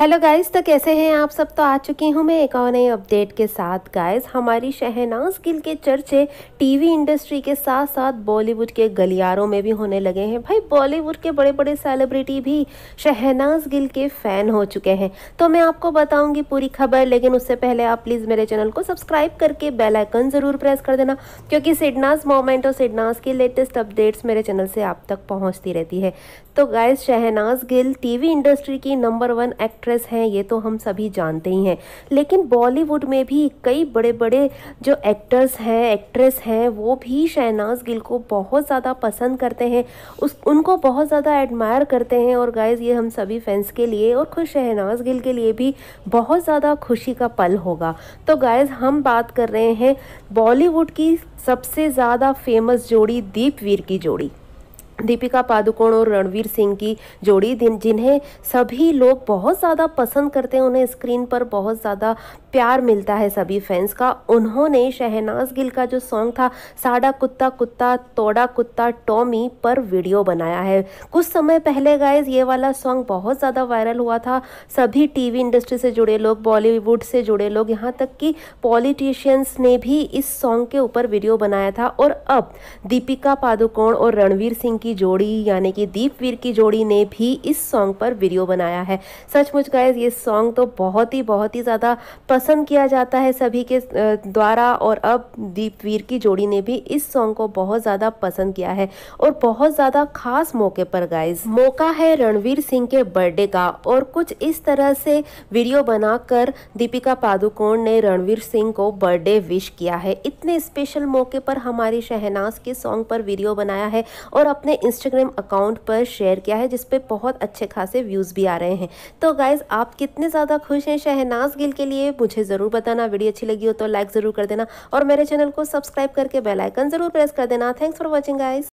hello guys तो कैसे हैं आप सब तो आ चुकी हूँ मैं एक और नई अपडेट के साथ गाइस हमारी शहनाज गिल के चर्चे टीवी इंडस्ट्री के साथ साथ बॉलीवुड के गलियारों में भी होने लगे हैं भाई बॉलीवुड के बड़े बड़े सेलिब्रिटी भी शहनाज गिल के फ़ैन हो चुके हैं तो मैं आपको बताऊंगी पूरी खबर लेकिन उससे पहले आप प्लीज़ मेरे चैनल को सब्सक्राइब करके बेलाइकन ज़रूर प्रेस कर देना क्योंकि सिडनाज मोमेंट और सिडनाज की लेटेस्ट अपडेट्स मेरे चैनल से आप तक पहुँचती रहती है तो guys Shehnaaz Gill T industry की नंबर वन एक्टर एक्ट्रेस हैं ये तो हम सभी जानते ही हैं लेकिन बॉलीवुड में भी कई बड़े बड़े जो एक्टर्स हैं एक्ट्रेस हैं वो भी शहनाज गिल को बहुत ज़्यादा पसंद करते हैं उस उनको बहुत ज़्यादा एडमायर करते हैं और गाइज ये हम सभी फैंस के लिए और खुद शहनाज गिल के लिए भी बहुत ज़्यादा खुशी का पल होगा तो गाइज हम बात कर रहे हैं बॉलीवुड की सबसे ज़्यादा फेमस जोड़ी दीपवीर की जोड़ी दीपिका पादुकोण और रणवीर सिंह की जोड़ी दिन जिन्हें सभी लोग बहुत ज़्यादा पसंद करते हैं उन्हें स्क्रीन पर बहुत ज़्यादा प्यार मिलता है सभी फैंस का उन्होंने शहनाज गिल का जो सॉन्ग था साडा कुत्ता कुत्ता तोड़ा कुत्ता टॉमी पर वीडियो बनाया है कुछ समय पहले गाइज ये वाला सॉन्ग बहुत ज़्यादा वायरल हुआ था सभी टीवी इंडस्ट्री से जुड़े लोग बॉलीवुड से जुड़े लोग यहाँ तक कि पॉलिटिशियंस ने भी इस सॉन्ग के ऊपर वीडियो बनाया था और अब दीपिका पादुकोण और रणवीर सिंह की जोड़ी यानी कि दीपवीर की जोड़ी ने भी इस सॉन्ग पर वीडियो बनाया है सचमुच गाइज ये सॉन्ग तो बहुत ही बहुत ही ज़्यादा पसंद किया जाता है सभी के द्वारा और अब दीपवीर की जोड़ी ने भी इस सॉन्ग को बहुत ज़्यादा पसंद किया है और बहुत ज़्यादा खास मौके पर गाइज मौका है रणवीर सिंह के बर्थडे का और कुछ इस तरह से वीडियो बनाकर दीपिका पादुकोण ने रणवीर सिंह को बर्थडे विश किया है इतने स्पेशल मौके पर हमारी शहनाज के सॉन्ग पर वीडियो बनाया है और अपने इंस्टाग्राम अकाउंट पर शेयर किया है जिसपे बहुत अच्छे खासे व्यूज़ भी आ रहे हैं तो गाइज़ आप कितने ज़्यादा खुश हैं शहनाज गिल के लिए मुझे ज़रूर बताना वीडियो अच्छी लगी हो तो लाइक ज़रूर कर देना और मेरे चैनल को सब्सक्राइब करके बेलाइकन ज़रूर प्रेस कर देना थैंक्स फॉर वॉचिंग गाइज